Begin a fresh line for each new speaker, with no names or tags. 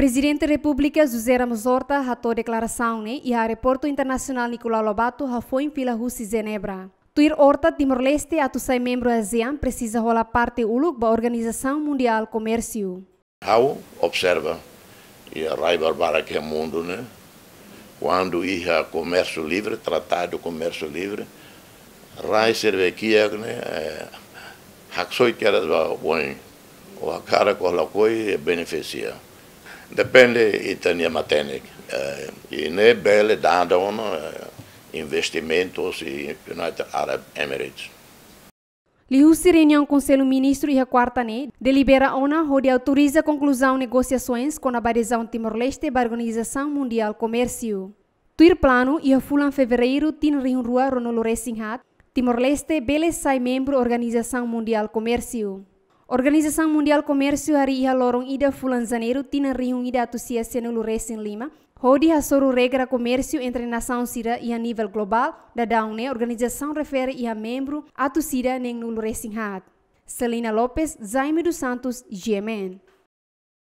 Presidente da República José Ramos Horta ratou declaração né, e aeroporto internacional Nicolau Lobato foi em fila russa Genebra. Tuir Horta Timor-Leste a tu sai da ASEAN precisa rolar parte uluk da Organização Mundial do Comércio.
How observa e a raiva para que é mundo, né? Quando ia comércio livre, tratado comércio livre, rai aqui, né? É, Haxoi que era bom, o cara colocou e beneficia. Depende i tanja E não é eh, bele dada ono eh, investimentos e United Arab Emirates.
Liu reunião é conselho o ministro e a é quarta né, delibera ona onde autoriza a conclusão negociações com a Barezão Timor-Leste para a Organização Mundial Comércio. Tuir plano e a fulan fevereiro tin rinrua ronolore singhat Timor-Leste bele sai membro Organização Mundial Comércio. Organização Mundial Comércio hari iha lorong ida fulan janeiro tina riung ida atusia senulu resin lima. Hodi a soro regra comércio entre nação sida e a nível global da daune organização refere iha membro nem neng nulu resin hat. Selina Lopes, Jaime dos Santos, GMN.